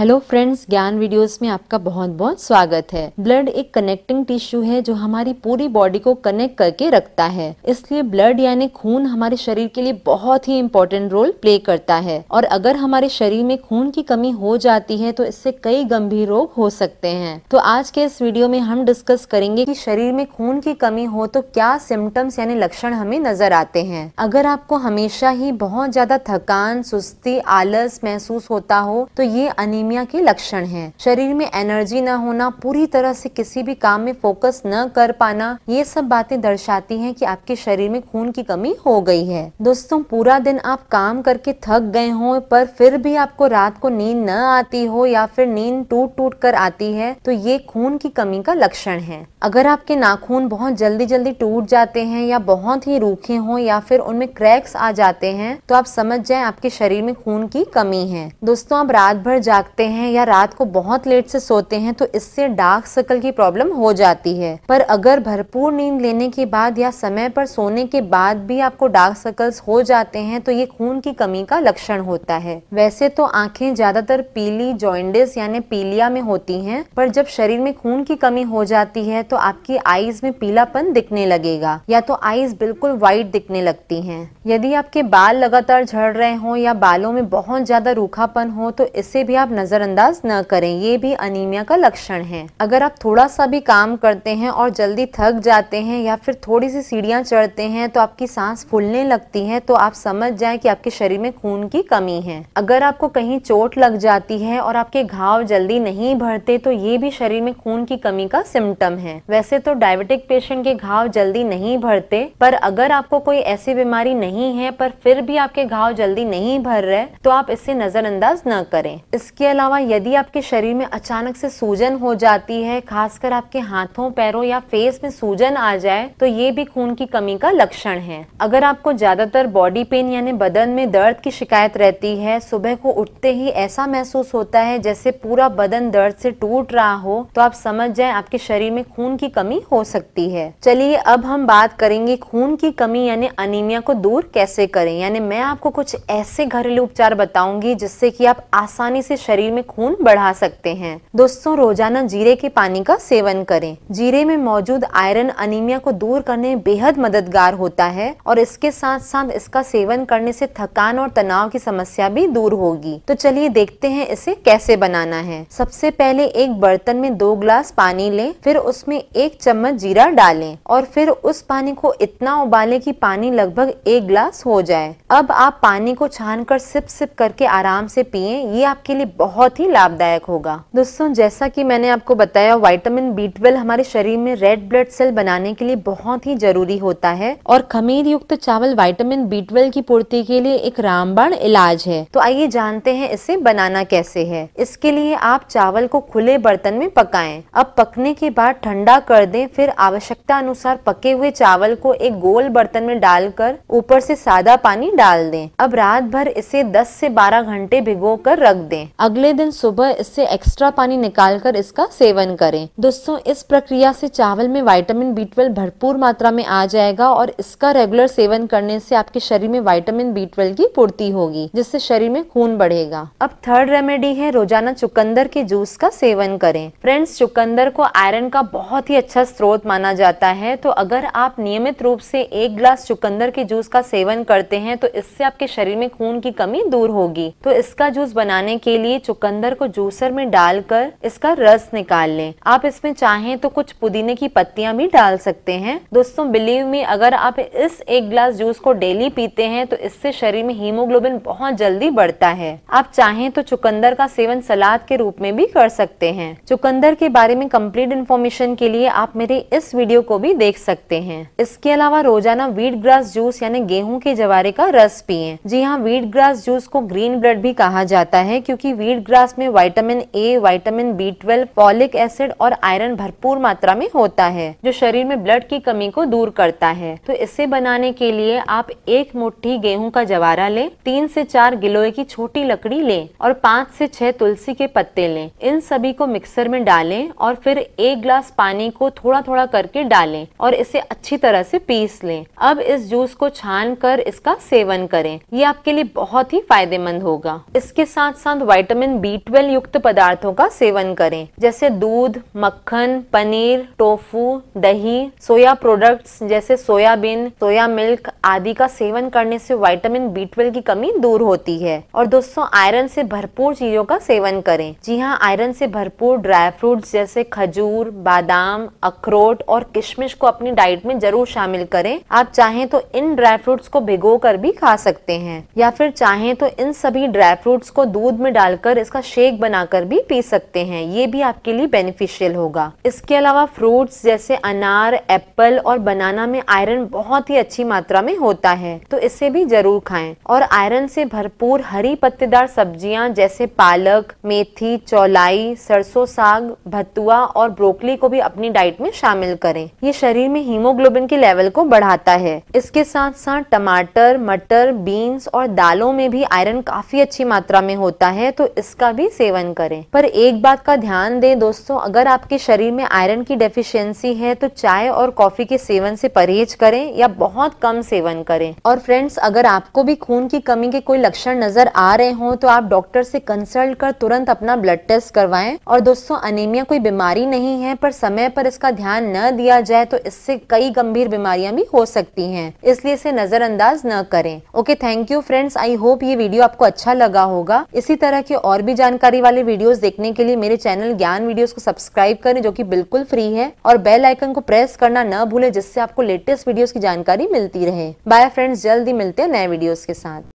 hello friends ज्ञान videos में आपका बहुत बहुत स्वागत है ब्लड एक कनेक्टिंग टिश्यू है जो हमारी पूरी बॉडी को कनेक्ट करके रखता है इसलिए ब्लड यानी खून हमारे शरीर के लिए बहुत ही इम्पोर्टेंट रोल प्ले करता है और अगर हमारे शरीर में खून की कमी हो जाती है तो इससे कई गंभीर रोग हो सकते हैं तो आज के इस वीडियो में हम डिस्कस करेंगे की शरीर में खून की कमी हो तो क्या सिम्टम्स यानी लक्षण हमें नजर आते हैं अगर आपको हमेशा ही बहुत ज्यादा थकान सुस्ती आलस महसूस होता हो तो ये अनिम एनीमिया के लक्षण हैं शरीर में एनर्जी न होना पूरी तरह से किसी भी काम में फोकस न कर पाना ये सब बातें दर्शाती हैं कि आपके शरीर में खून की कमी हो गई है दोस्तों पूरा दिन आप काम करके थक गए हो पर फिर भी आपको रात को नींद न आती हो या फिर नींद टूट टूट कर आती है तो ये खून की कमी का लक्षण है अगर आपके नाखून बहुत जल्दी जल्दी टूट जाते हैं या बहुत ही रूखे हों या फिर उनमें क्रैक्स आ जाते हैं तो आप समझ जाएं आपके शरीर में खून की कमी है दोस्तों आप रात भर जागते हैं या रात को बहुत लेट से सोते हैं तो इससे डार्क सर्कल की प्रॉब्लम हो जाती है पर अगर भरपूर नींद लेने के बाद या समय पर सोने के बाद भी आपको डार्क सर्कल्स हो जाते हैं तो ये खून की कमी का लक्षण होता है वैसे तो आंखें ज्यादातर पीली जॉइंडिस यानी पीलिया में होती है पर जब शरीर में खून की कमी हो जाती है तो आपकी आईज में पीलापन दिखने लगेगा या तो आईज बिल्कुल व्हाइट दिखने लगती हैं यदि आपके बाल लगातार झड़ रहे हों या बालों में बहुत ज़्यादा रूखापन हो तो इसे भी आप नज़रअंदाज न करें ये भी अनिमिया का लक्षण है अगर आप थोड़ा सा भी काम करते हैं और जल्दी थक जाते हैं या फिर थोड़ी सी सीढ़ियाँ चढ़ते हैं तो आपकी सांस फूलने लगती है तो आप समझ जाए की आपके शरीर में खून की कमी है अगर आपको कहीं चोट लग जाती है और आपके घाव जल्दी नहीं भरते तो ये भी शरीर में खून की कमी का सिम्टम है हैं वैसे तो डायबिटिक पेशेंट के घाव जल्दी नहीं भरते पर अगर आपको कोई ऐसी बीमारी नहीं है पर फिर भी आपके घाव जल्दी नहीं भर रहे तो आप इसे नजरअंदाज न करें इसके अलावा यदि आपके शरीर में अचानक से सूजन हो जाती है खासकर आपके हाथों पैरों या फेस में सूजन आ जाए तो ये भी खून की कमी का लक्षण है अगर आपको ज्यादातर बॉडी पेन यानी बदन में दर्द की शिकायत रहती है सुबह को उठते ही ऐसा महसूस होता है जैसे पूरा बदन दर्द से टूट रहा हो तो आप समझ जाए आपके शरीर में खून खून की कमी हो सकती है चलिए अब हम बात करेंगे खून की कमी यानी अनिमिया को दूर कैसे करें यानी मैं आपको कुछ ऐसे घरेलू उपचार बताऊंगी जिससे कि आप आसानी से शरीर में खून बढ़ा सकते हैं दोस्तों रोजाना जीरे के पानी का सेवन करें जीरे में मौजूद आयरन अनीमिया को दूर करने बेहद मददगार होता है और इसके साथ साथ इसका सेवन करने से थकान और तनाव की समस्या भी दूर होगी तो चलिए देखते हैं इसे कैसे बनाना है सबसे पहले एक बर्तन में दो ग्लास पानी लें फिर उसमें एक चम्मच जीरा डालें और फिर उस पानी को इतना उबालें कि पानी लगभग एक ग्लास हो जाए अब आप पानी को छान कर सिप सिप करके आराम से पिए ये आपके लिए बहुत ही लाभदायक होगा दोस्तों जैसा की मैंने आपको बताया वाइटामिन बी ट्वेल्व हमारे शरीर में रेड ब्लड सेल बनाने के लिए बहुत ही जरूरी होता है और खमीर युक्त चावल वाइटामिन बी ट्वेल्व की पूर्ति के लिए एक रामबाण इलाज है तो आइए जानते हैं इसे बनाना कैसे है इसके लिए आप चावल को खुले बर्तन में पकाएं अब पकने के बाद ठंडा ठंडा कर दें फिर आवश्यकता अनुसार पके हुए चावल को एक गोल बर्तन में डालकर ऊपर से सादा पानी डाल दें अब रात भर इसे 10 से 12 घंटे भिगो कर रख दें अगले दिन सुबह इससे एक्स्ट्रा पानी निकाल कर इसका सेवन करें दोस्तों इस प्रक्रिया से चावल में वाइटामिन बी भरपूर मात्रा में आ जाएगा और इसका रेगुलर सेवन करने से आपके शरीर में वाइटामिन बी की पूर्ति होगी जिससे शरीर में खून बढ़ेगा अब थर्ड रेमेडी है रोजाना चुकंदर के जूस का सेवन करें फ्रेंड्स चुकंदर को आयरन का बहुत बहुत ही अच्छा स्रोत माना जाता है तो अगर आप नियमित रूप से एक ग्लास चुकंदर के जूस का सेवन करते हैं तो इससे आपके शरीर में खून की कमी दूर होगी तो इसका जूस बनाने के लिए चुकंदर को जूसर में डालकर इसका रस निकाल लें आप इसमें चाहें तो कुछ पुदीने की पत्तियां भी डाल सकते हैं दोस्तों बिलीव मी अगर आप इस एक ग्लास जूस को डेली पीते हैं तो इससे शरीर में हीमोग्लोबिन बहुत जल्दी बढ़ता है आप चाहें तो चुकंदर का सेवन सलाद के रूप में भी कर सकते हैं चुकंदर के बारे में कंप्लीट इन्फॉर्मेशन के लिए आप मेरे इस वीडियो को भी देख सकते हैं इसके अलावा रोजाना वीट ग्रास जूस यानी गेहूं के जवारे का रस पिए जी हाँ वीट ग्रास जूस को ग्रीन ब्लड भी कहा जाता है क्योंकि वीट ग्रास में vitamin A vitamin B twelve folic acid और आयरन भरपूर मात्रा में होता है जो शरीर में ब्लड की कमी को दूर करता है तो इसे बनाने के लिए आप एक मुठ्ठी गेहूँ का जवारा ले तीन से चार गिलोय की छोटी लकड़ी ले और पाँच से छह तुलसी के पत्ते ले इन सभी को मिक्सर में डालें और फिर एक ग्लास पानी पानी को थोड़ा थोड़ा करके डालें और इसे अच्छी तरह से पीस लें अब इस जूस को छान कर इसका सेवन करें ये आपके लिए बहुत ही फायदेमंद होगा इसके साथ साथ वाइटामिन बी ट्वेल्व युक्त पदार्थों का सेवन करें जैसे दूध मक्खन पनीर टोफू दही सोया प्रोडक्ट्स जैसे सोयाबीन सोया मिल्क आदि का सेवन करने से वाइटामिन बी ट्वेल्व की कमी दूर होती है और दोस्तों आयरन से भरपूर चीजों का सेवन करें जी हाँ आयरन से भरपूर ड्राई फ्रूट्स जैसे खजूर बादाम बादाम अखरोट और किशमिश को अपनी डाइट में जरूर शामिल करें आप चाहें तो इन ड्राई फ्रूट्स को भिगो कर भी खा सकते हैं या फिर चाहें तो इन सभी ड्राई फ्रूट्स को दूध में डालकर इसका शेक बनाकर भी पी सकते हैं ये भी आपके लिए बेनिफिशियल होगा इसके अलावा फ्रूट्स जैसे अनार एप्पल और बनाना में आयरन बहुत ही अच्छी मात्रा में होता है तो इसे भी जरूर खाएं और आयरन से भरपूर हरी पत्तेदार सब्जियां जैसे पालक मेथी चौलाई सरसों साग भतुआ और ब्रोकली को भी अपनी डाइट में शामिल करें ये शरीर में हीमोग्लोबिन के लेवल को बढ़ाता है इसके साथ साथ टमाटर मटर बीन्स और दालों में भी आयरन काफी अच्छी मात्रा में होता है तो इसका भी सेवन करें पर एक बात का ध्यान दें दोस्तों अगर आपके शरीर में आयरन की डेफिशिएंसी है तो चाय और कॉफी के सेवन से परहेज करें या बहुत कम सेवन करें और फ्रेंड्स अगर आपको भी खून की कमी के कोई लक्षण नजर आ रहे हो तो आप डॉक्टर से कंसल्ट कर तुरंत अपना ब्लड टेस्ट करवाएं और दोस्तों अनिमिया कोई बीमारी नहीं है पर समय समय पर इसका ध्यान न दिया जाए तो इससे कई गंभीर बीमारियां भी हो सकती हैं इसलिए इसे नजरअंदाज न करें okay thank you friends I hope ये वीडियो आपको अच्छा लगा होगा इसी तरह के और भी जानकारी वाले वीडियोस देखने के लिए मेरे चैनल ज्ञान वीडियोस को सब्सक्राइब करें जो कि बिल्कुल फ्री है और बेल आइकन को प्रेस करना न भूलें जिससे आपको लेटेस्ट वीडियोस की जानकारी मिलती रहे बाय फ्रेंड्स जल्दी मिलते हैं नए वीडियोस के साथ